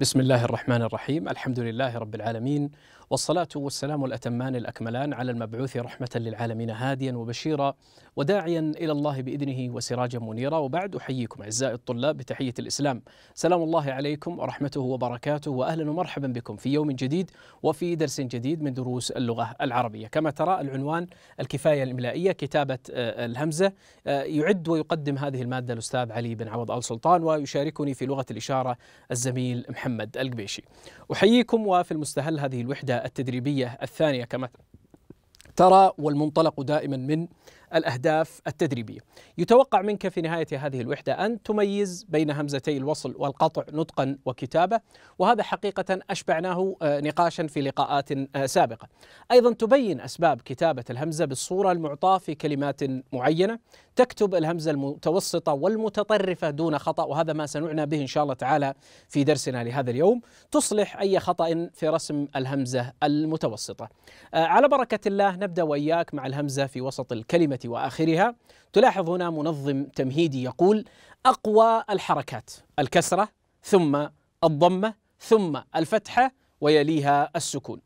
بسم الله الرحمن الرحيم الحمد لله رب العالمين والصلاة والسلام الأتمان الأكملان على المبعوث رحمة للعالمين هاديا وبشيرا وداعيا إلى الله بإذنه وسراجا منيرا وبعد أحييكم أعزائي الطلاب بتحية الإسلام سلام الله عليكم ورحمته وبركاته وأهلا ومرحبا بكم في يوم جديد وفي درس جديد من دروس اللغة العربية كما ترى العنوان الكفاية الإملائية كتابة الهمزة يعد ويقدم هذه المادة الأستاذ علي بن عوض آل سلطان ويشاركني في لغة الإشارة الزميل محمد محمد القبيشي أحييكم وفي المستهل هذه الوحدة التدريبية الثانية كما ترى والمنطلق دائما من الأهداف التدريبية يتوقع منك في نهاية هذه الوحدة أن تميز بين همزتي الوصل والقطع نطقا وكتابة وهذا حقيقة أشبعناه آه، نقاشا في لقاءات آه، سابقة أيضا تبين أسباب كتابة الهمزة بالصورة المعطاة في كلمات معينة تكتب الهمزة المتوسطة والمتطرفة دون خطأ وهذا ما سنعنى به إن شاء الله تعالى في درسنا لهذا اليوم تصلح أي خطأ في رسم الهمزة المتوسطة آه، على بركة الله نبدأ وإياك مع الهمزة في وسط الكلمة وآخرها تلاحظ هنا منظم تمهيدي يقول أقوى الحركات الكسرة ثم الضمة ثم الفتحة ويليها السكون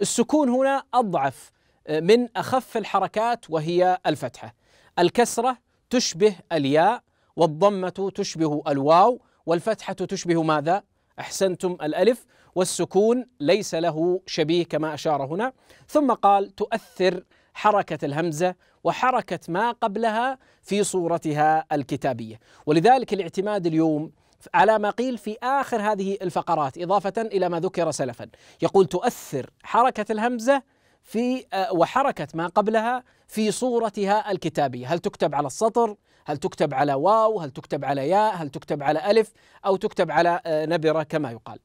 السكون هنا أضعف آه، من أخف الحركات وهي الفتحة الكسرة تشبه الياء والضمة تشبه الواو والفتحة تشبه ماذا؟ أحسنتم الألف والسكون ليس له شبيه كما أشار هنا ثم قال تؤثر حركة الهمزة وحركة ما قبلها في صورتها الكتابية ولذلك الاعتماد اليوم على ما قيل في آخر هذه الفقرات إضافة إلى ما ذكر سلفا يقول تؤثر حركة الهمزة في آه، وحركة ما قبلها في صورتها الكتابية هل تكتب على السطر هل تكتب على واو هل تكتب على ياء هل تكتب على ألف أو تكتب على آه، نبرة كما يقال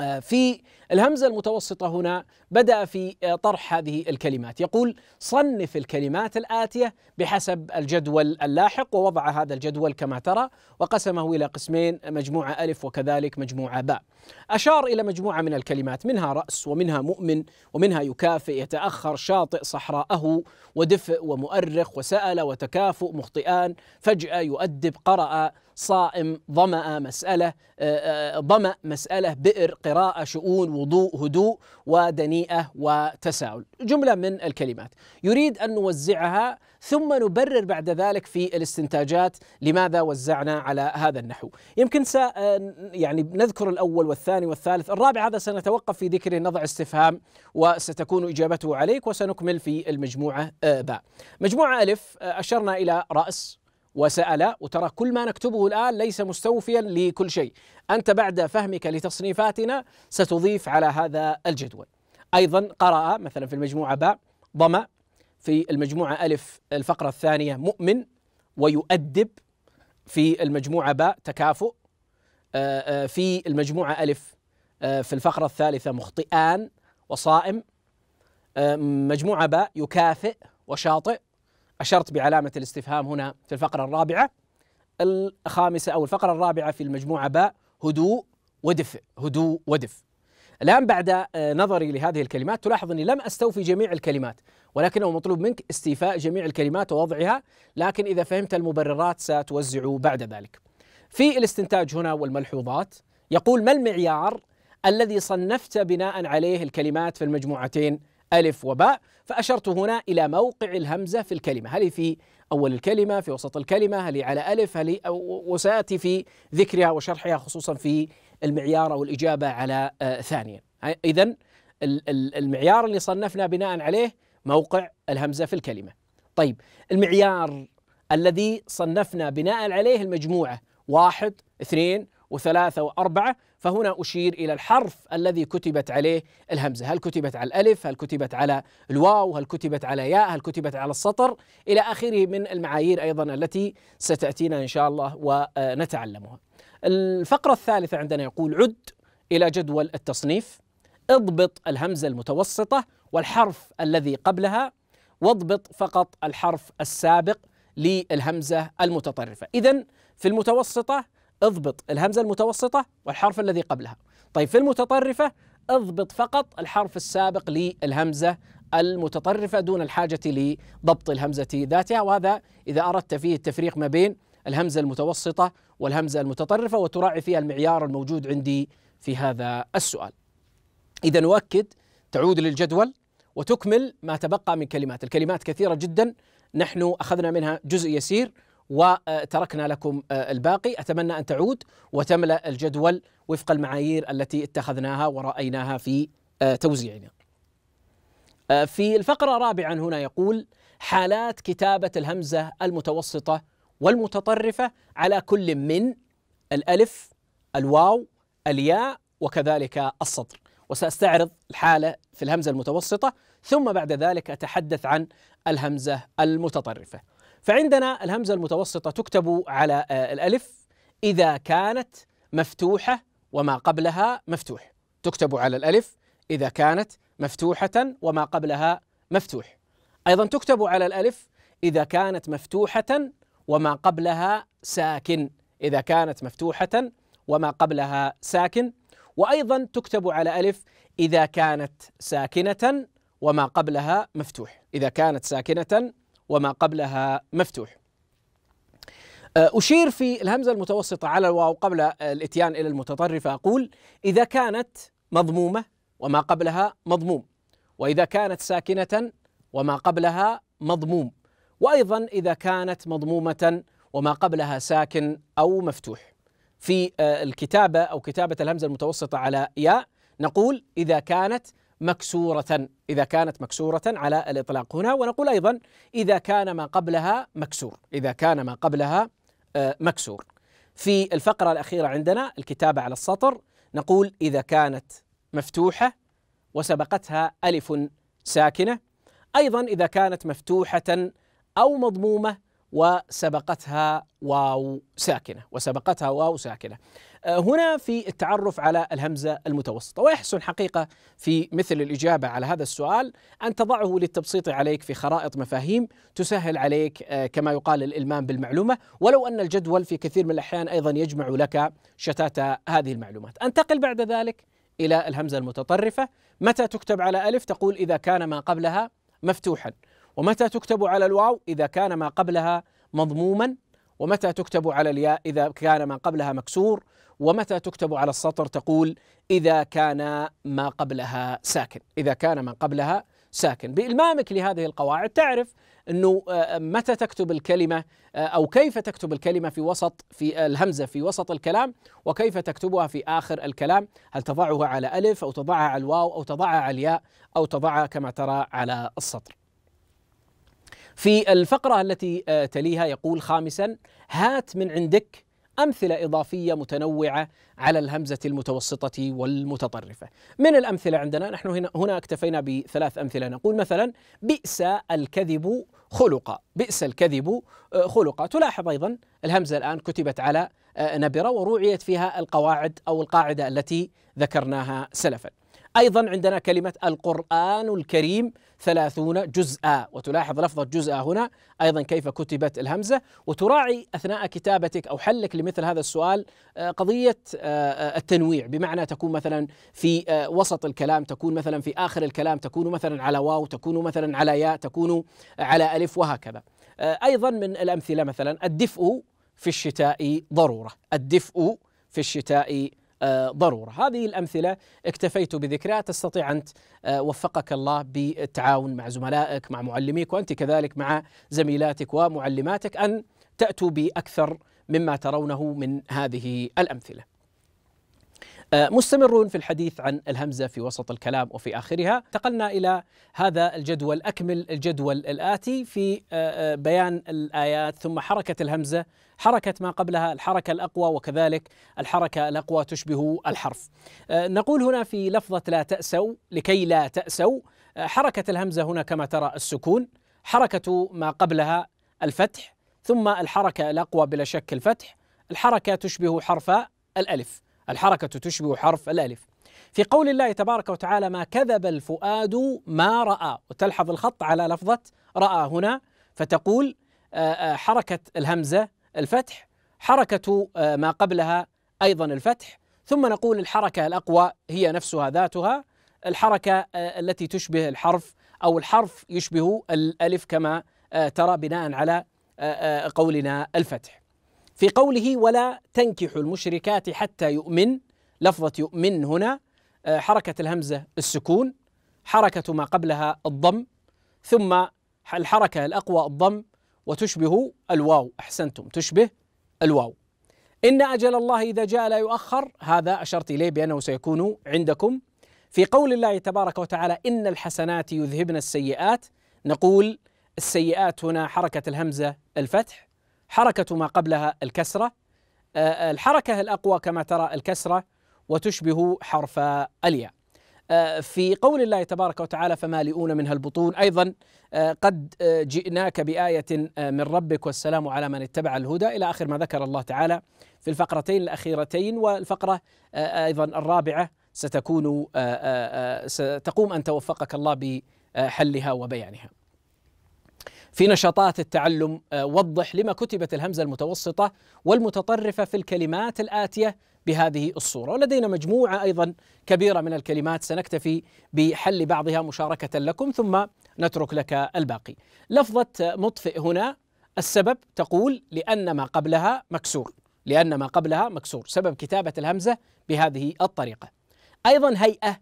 آه، في الهمزة المتوسطة هنا بدأ في آه، طرح هذه الكلمات يقول صنف الكلمات الآتية بحسب الجدول اللاحق ووضع هذا الجدول كما ترى وقسمه إلى قسمين مجموعة ألف وكذلك مجموعة باء أشار إلى مجموعة من الكلمات منها رأس ومنها مؤمن ومنها يكافئ يتأخر شاطئ صحراءه ودفء ومؤرخ وسأل وتكافؤ مخطئان فجأة يؤدب قرأ صائم ظمأ مسألة ظمأ آه، آه، مسألة بئر قراءة شؤون وضوء هدوء ودنيئة وتساؤل جملة من الكلمات يريد أن نوزعها ثم نبرر بعد ذلك في الاستنتاجات لماذا وزعنا على هذا النحو يمكن س آه، يعني نذكر الأول والثاني والثالث الرابع هذا سنتوقف في ذكره نضع استفهام وستكون إجابته عليك وسنكمل في المجموعة آه، باء مجموعة ألف آه، أشرنا إلى رأس وسأل وترى كل ما نكتبه الآن ليس مستوفيا لكل شيء أنت بعد فهمك لتصنيفاتنا ستضيف على هذا الجدول أيضا قرأ مثلا في المجموعة باء ضم في المجموعة ألف الفقرة الثانية مؤمن ويؤدب في المجموعة باء تكافؤ آه، آه، في المجموعة ألف آه، في الفقرة الثالثة مخطئان وصائم مجموعة باء يكافئ وشاطئ أشرت بعلامة الاستفهام هنا في الفقرة الرابعة الخامسة أو الفقرة الرابعة في المجموعة باء هدوء ودفء هدوء ودفء الآن بعد آه، نظري لهذه الكلمات تلاحظ أني لم أستوفي جميع الكلمات ولكنه مطلوب منك استيفاء جميع الكلمات ووضعها لكن إذا فهمت المبررات ستوزع بعد ذلك في الاستنتاج هنا والملحوظات يقول ما المعيار الذي صنفت بناء عليه الكلمات في المجموعتين ألف وباء فأشرت هنا إلى موقع الهمزة في الكلمة هل في أول الكلمة في وسط الكلمة هل على ألف هل وسأتي في ذكرها وشرحها خصوصا في المعيار أو الإجابة على آه، ثانيا إذا المعيار اللي صنفنا بناء عليه موقع الهمزة في الكلمة طيب المعيار الذي صنفنا بناء عليه المجموعة واحد اثنين وثلاثة وأربعة فهنا أشير إلى الحرف الذي كتبت عليه الهمزة هل كتبت على الألف هل كتبت على الواو هل كتبت على ياء هل كتبت على السطر إلى آخره من المعايير أيضا التي ستأتينا إن شاء الله ونتعلمها الفقرة الثالثة عندنا يقول عد إلى جدول التصنيف اضبط الهمزة المتوسطة والحرف الذي قبلها واضبط فقط الحرف السابق للهمزة المتطرفة إذا في المتوسطة اضبط الهمزة المتوسطة والحرف الذي قبلها طيب في المتطرفة اضبط فقط الحرف السابق للهمزة المتطرفة دون الحاجة لضبط الهمزة ذاتها وهذا إذا أردت فيه التفريق ما بين الهمزة المتوسطة والهمزة المتطرفة وتراعي فيها المعيار الموجود عندي في هذا السؤال إذا نؤكد تعود للجدول وتكمل ما تبقى من كلمات الكلمات كثيرة جدا نحن أخذنا منها جزء يسير وتركنا لكم آه، الباقي أتمنى أن تعود وتملأ الجدول وفق المعايير التي اتخذناها ورأيناها في آه، توزيعنا آه، في الفقرة رابعا هنا يقول حالات كتابة الهمزة المتوسطة والمتطرفة على كل من الألف الواو الياء وكذلك السطر وسأستعرض الحالة في الهمزة المتوسطة ثم بعد ذلك أتحدث عن الهمزة المتطرفة فعندنا الهمزة المتوسطة تكتب على آه، الألف إذا كانت مفتوحة وما قبلها مفتوح تكتب على الألف إذا كانت مفتوحة وما قبلها مفتوح أيضا تكتب على الألف إذا كانت مفتوحة وما قبلها ساكن إذا كانت مفتوحة وما قبلها ساكن وأيضا تكتب على ألف إذا كانت ساكنة وما قبلها مفتوح إذا كانت ساكنة وما قبلها مفتوح آه، أشير في الهمزة المتوسطة على الواو قبل آه، الإتيان إلى المتطرفة أقول إذا كانت مضمومة وما قبلها مضموم وإذا كانت ساكنة وما قبلها مضموم وأيضا إذا كانت مضمومة وما قبلها ساكن أو مفتوح في آه، الكتابة أو كتابة الهمزة المتوسطة على ياء نقول إذا كانت مكسورة إذا كانت مكسورة على الإطلاق هنا ونقول أيضا إذا كان ما قبلها مكسور إذا كان ما قبلها آه، مكسور في الفقرة الأخيرة عندنا الكتابة على السطر نقول إذا كانت مفتوحة وسبقتها ألف ساكنة أيضا إذا كانت مفتوحة أو مضمومة وسبقتها واو ساكنة وسبقتها واو ساكنة آه، هنا في التعرف على الهمزة المتوسطة ويحسن حقيقة في مثل الإجابة على هذا السؤال أن تضعه للتبسيط عليك في خرائط مفاهيم تسهل عليك آه، كما يقال الإلمام بالمعلومة ولو أن الجدول في كثير من الأحيان أيضا يجمع لك شتات هذه المعلومات أنتقل بعد ذلك إلى الهمزة المتطرفة متى تكتب على ألف تقول إذا كان ما قبلها مفتوحا ومتى تكتب على الواو إذا كان ما قبلها مضموما ومتى تكتب على الياء إذا كان ما قبلها مكسور ومتى تكتب على السطر تقول إذا كان ما قبلها ساكن إذا كان ما قبلها ساكن بإلمامك لهذه القواعد تعرف أنه آه، متى تكتب الكلمة آه، أو كيف تكتب الكلمة في وسط في الهمزة في وسط الكلام وكيف تكتبها في آخر الكلام هل تضعها على ألف أو تضعها على الواو أو تضعها على الياء أو تضعها كما ترى على السطر في الفقرة التي آه، تليها يقول خامسا هات من عندك أمثلة إضافية متنوعة على الهمزة المتوسطة والمتطرفة من الأمثلة عندنا نحن هنا, هنا اكتفينا بثلاث أمثلة نقول مثلا بئس الكذب خلقا بئس الكذب آه، خلقا تلاحظ أيضا الهمزة الآن كتبت على آه، نبرة وروعيت فيها القواعد أو القاعدة التي ذكرناها سلفا أيضا عندنا كلمة القرآن الكريم ثلاثون جزءا وتلاحظ لفظة جزءا هنا أيضا كيف كتبت الهمزة وتراعي أثناء كتابتك أو حلك لمثل هذا السؤال آه، قضية آه، آه، التنويع بمعنى تكون مثلا في وسط الكلام تكون مثلا في آخر الكلام تكون مثلا على واو تكون مثلا على ياء تكون على ألف وهكذا أيضا من الأمثلة مثلا الدفء في الشتاء ضرورة الدفء في الشتاء ضرورة هذه الأمثلة اكتفيت بذكرها تستطيع أنت آه، وفقك الله بالتعاون مع زملائك مع معلميك وأنت كذلك مع زميلاتك ومعلماتك أن تأتوا بأكثر مما ترونه من هذه الأمثلة آه، مستمرون في الحديث عن الهمزة في وسط الكلام وفي آخرها انتقلنا إلى هذا الجدول أكمل الجدول الآتي في آه، آه، بيان الآيات ثم حركة الهمزة حركة ما قبلها الحركة الأقوى وكذلك الحركة الأقوى تشبه الحرف نقول هنا في لفظة لا تأسوا لكي لا تأسوا حركة الهمزة هنا كما ترى السكون حركة ما قبلها الفتح ثم الحركة الأقوى بلا شك الفتح الحركة تشبه حرف الألف الحركة تشبه حرف الألف في قول الله تبارك وتعالى ما كذب الفؤاد ما رأى وتلحظ الخط على لفظة رأى هنا فتقول آه، آه، حركة الهمزة الفتح حركة آه، ما قبلها أيضا الفتح ثم نقول الحركة الأقوى هي نفسها ذاتها الحركة التي تشبه الحرف أو الحرف يشبه الألف كما ترى بناء على قولنا الفتح في قوله ولا تنكح المشركات حتى يؤمن لفظة يؤمن هنا آه، حركة الهمزة السكون حركة ما قبلها الضم ثم الحركة الأقوى الضم وتشبه الواو أحسنتم تشبه الواو إن أجل الله إذا جاء لا يؤخر هذا أشرت إليه بأنه سيكون عندكم في قول الله تبارك وتعالى إن الحسنات يذهبن السيئات نقول السيئات هنا حركة الهمزة الفتح حركة ما قبلها الكسرة آه، آه، الحركة الأقوى كما ترى الكسرة وتشبه حرف الياء آه، في قول الله تبارك وتعالى فمالئون منها البطون أيضا قد جئناك بآية من ربك والسلام على من اتبع الهدى إلى آخر ما ذكر الله تعالى في الفقرتين الأخيرتين والفقرة أيضا الرابعة ستكون ستقوم أن توفقك الله بحلها وبيانها في نشاطات التعلم آه، وضح لما كتبت الهمزة المتوسطة والمتطرفة في الكلمات الآتية بهذه الصورة ولدينا مجموعة أيضا كبيرة من الكلمات سنكتفي بحل بعضها مشاركة لكم ثم نترك لك الباقي لفظة مطفئ هنا السبب تقول لأن ما قبلها مكسور لأن ما قبلها مكسور سبب كتابة الهمزة بهذه الطريقة أيضا هيئة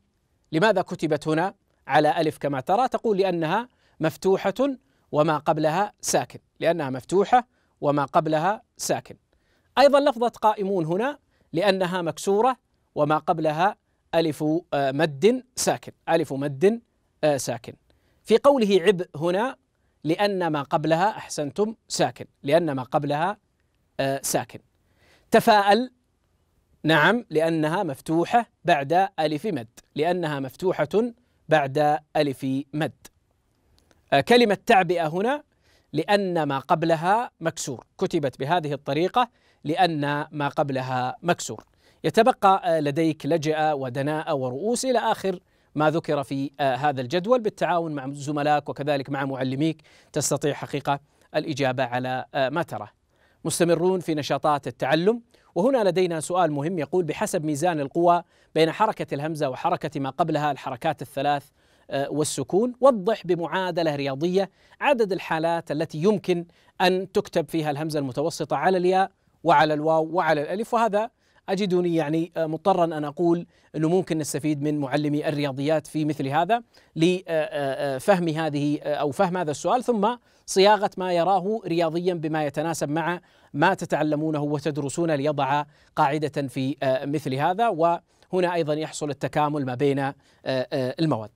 لماذا كتبت هنا على ألف كما ترى تقول لأنها مفتوحة وما قبلها ساكن لأنها مفتوحة وما قبلها ساكن أيضا لفظة قائمون هنا لأنها مكسورة وما قبلها ألف آه، مد ساكن ألف مد آه، ساكن في قوله عبء هنا لأن ما قبلها أحسنتم ساكن لأن ما قبلها آه، ساكن تفاءل نعم لأنها مفتوحة بعد ألف مد لأنها مفتوحة بعد ألف مد آه، كلمة تعبئة هنا لأن ما قبلها مكسور كتبت بهذه الطريقة لأن ما قبلها مكسور يتبقى آه، لديك لجأ ودناء ورؤوس إلى آخر ما ذكر في آه، هذا الجدول بالتعاون مع زملائك وكذلك مع معلميك تستطيع حقيقة الإجابة على ما تراه مستمرون في نشاطات التعلم وهنا لدينا سؤال مهم يقول بحسب ميزان القوى بين حركة الهمزة وحركة ما قبلها الحركات الثلاث آه، والسكون وضح بمعادلة رياضية عدد الحالات التي يمكن أن تكتب فيها الهمزة المتوسطة على الياء وعلى الواو وعلى الألف وهذا أجدني يعني آه، مضطرا أن أقول أنه ممكن نستفيد من معلمي الرياضيات في مثل هذا لفهم آه، هذه أو فهم هذا السؤال ثم صياغة ما يراه رياضيا بما يتناسب مع ما تتعلمونه وتدرسون ليضع قاعدة في مثل هذا وهنا أيضا يحصل التكامل ما بين المواد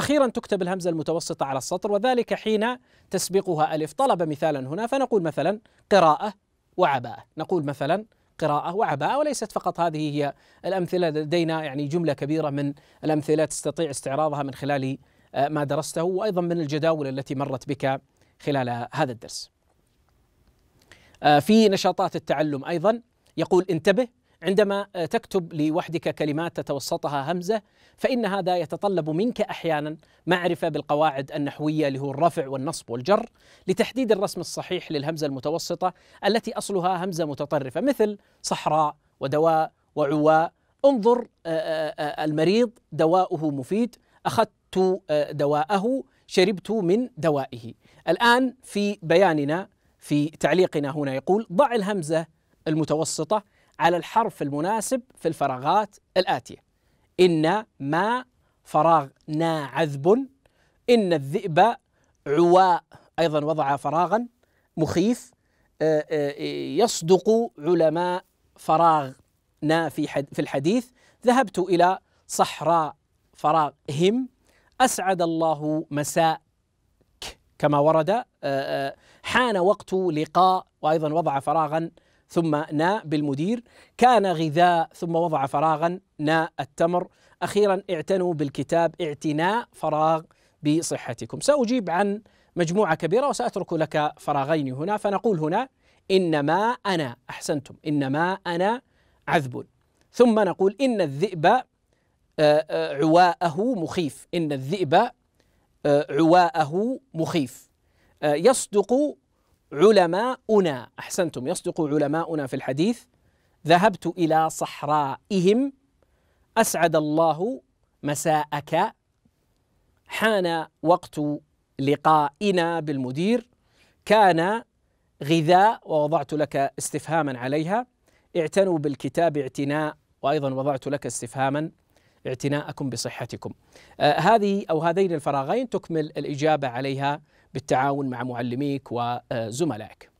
أخيرا تكتب الهمزة المتوسطة على السطر وذلك حين تسبقها ألف طلب مثالا هنا فنقول مثلا قراءة وعباءة نقول مثلا قراءة وعباءة وليست فقط هذه هي الأمثلة لدينا يعني جملة كبيرة من الأمثلة تستطيع استعراضها من خلال آه، ما درسته وأيضا من الجداول التي مرت بك خلال هذا الدرس آه، في نشاطات التعلم أيضا يقول انتبه عندما آه، تكتب لوحدك كلمات تتوسطها همزه فان هذا يتطلب منك احيانا معرفه بالقواعد النحويه اللي هو الرفع والنصب والجر لتحديد الرسم الصحيح للهمزه المتوسطه التي اصلها همزه متطرفه مثل صحراء ودواء وعواء انظر آه، آه، المريض دواؤه مفيد اخذت دواءه شربت من دوائه الان في بياننا في تعليقنا هنا يقول ضع الهمزه المتوسطه على الحرف المناسب في الفراغات الآتية إن ما فراغ نا عذب إن الذئب عواء أيضا وضع فراغا مخيف آه، آه، يصدق علماء فراغنا في في الحديث ذهبت إلى صحراء فراغ هم أسعد الله مساءك كما ورد آه، حان وقت لقاء وأيضا وضع فراغا ثم ناء بالمدير كان غذاء ثم وضع فراغا ناء التمر أخيرا اعتنوا بالكتاب اعتناء فراغ بصحتكم سأجيب عن مجموعة كبيرة وسأترك لك فراغين هنا فنقول هنا إنما أنا أحسنتم إنما أنا عذب ثم نقول إن الذئب آه، آه، عواءه مخيف إن الذئب آه، عواءه مخيف يصدق علماؤنا احسنتم يصدق علماؤنا في الحديث ذهبت الى صحرائهم اسعد الله مساءك حان وقت لقائنا بالمدير كان غذاء ووضعت لك استفهاما عليها اعتنوا بالكتاب اعتناء وايضا وضعت لك استفهاما اعتناءكم بصحتكم. آه هذه او هذين الفراغين تكمل الاجابه عليها بالتعاون مع معلميك وزملائك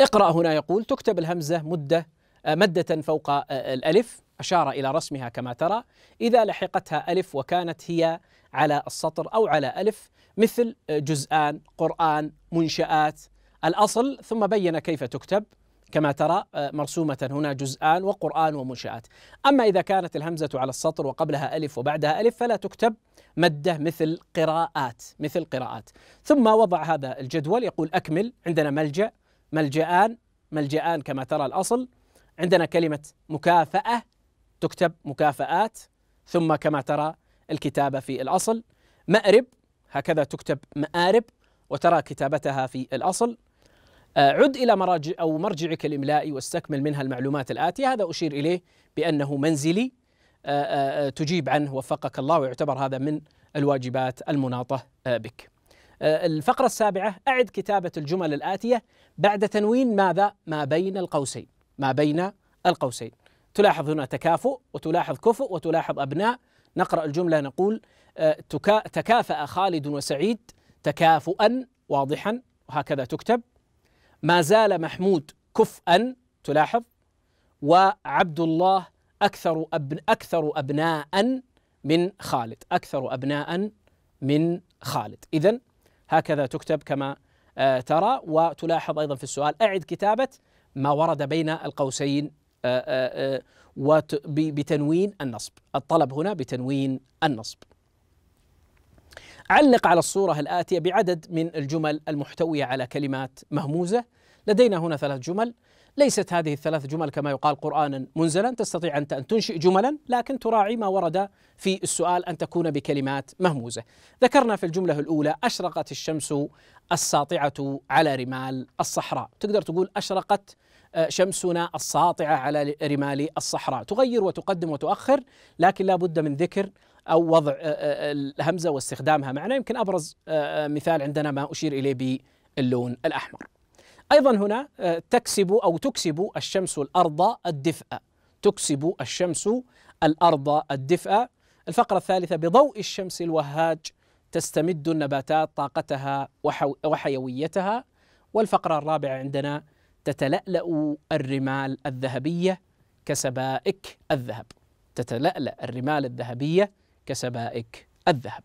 اقرأ هنا يقول تكتب الهمزة مدة آه، مدة فوق آه، الألف أشار إلى رسمها كما ترى إذا لحقتها ألف وكانت هي على السطر أو على ألف مثل آه، جزآن قرآن منشآت الأصل ثم بين كيف تكتب كما ترى مرسومة هنا جزآن وقرآن ومنشآت أما إذا كانت الهمزة على السطر وقبلها ألف وبعدها ألف فلا تكتب مده مثل قراءات مثل قراءات ثم وضع هذا الجدول يقول اكمل عندنا ملجا ملجان ملجان كما ترى الاصل عندنا كلمه مكافاه تكتب مكافآت ثم كما ترى الكتابه في الاصل مأرب هكذا تكتب مآرب وترى كتابتها في الاصل آه، عد إلى مراجع أو مرجعك الإملائي واستكمل منها المعلومات الآتية هذا أشير إليه بأنه منزلي آه، آه، آه، تجيب عنه وفقك الله ويعتبر هذا من الواجبات المناطة بك الفقرة السابعة أعد كتابة الجمل الآتية بعد تنوين ماذا؟ ما بين القوسين ما بين القوسين تلاحظ هنا تكافؤ وتلاحظ كفؤ وتلاحظ أبناء نقرأ الجملة نقول تكافأ خالد وسعيد تكافؤا واضحا وهكذا تكتب ما زال محمود كفءا تلاحظ وعبد الله أكثر أبن أكثر أبناء من خالد أكثر أبناء من خالد إذا هكذا تكتب كما آه، ترى وتلاحظ أيضا في السؤال أعد كتابة ما ورد بين القوسين آه، آه، بتنوين النصب الطلب هنا بتنوين النصب علق على الصورة الآتية بعدد من الجمل المحتوية على كلمات مهموزة لدينا هنا ثلاث جمل ليست هذه الثلاث جمل كما يقال قرانا منزلا تستطيع أنت أن تنشئ جملا لكن تراعي ما ورد في السؤال أن تكون بكلمات مهموزة ذكرنا في الجملة الأولى أشرقت الشمس الساطعة على رمال الصحراء تقدر تقول أشرقت آه، شمسنا الساطعة على رمال الصحراء تغير وتقدم وتؤخر لكن لا بد من ذكر أو وضع آه، آه، الهمزة واستخدامها معنا يمكن أبرز مثال عندنا ما أشير إليه باللون الأحمر أيضا هنا آه، تكسب أو تكسب الشمس الأرض الدفء تكسب الشمس الأرض الدفء الفقرة الثالثة بضوء الشمس الوهاج تستمد النباتات طاقتها وحيويتها والفقرة الرابعة عندنا تتلألأ الرمال الذهبية كسبائك الذهب تتلألأ الرمال الذهبية كسبائك الذهب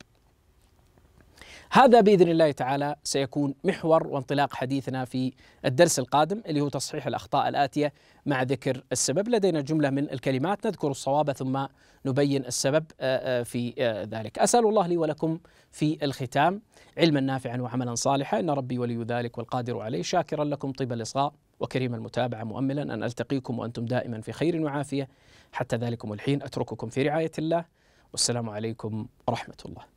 هذا باذن الله تعالى سيكون محور وانطلاق حديثنا في الدرس القادم اللي هو تصحيح الاخطاء الاتيه مع ذكر السبب، لدينا جمله من الكلمات نذكر الصواب ثم نبين السبب آه، آه، في آه، ذلك. اسال الله لي ولكم في الختام علما نافعا وعملا صالحا ان ربي ولي ذلك والقادر عليه، شاكرا لكم طيب الاصغاء وكريم المتابعه مؤملا ان التقيكم وانتم دائما في خير وعافيه حتى ذلكم الحين اترككم في رعايه الله والسلام عليكم ورحمه الله.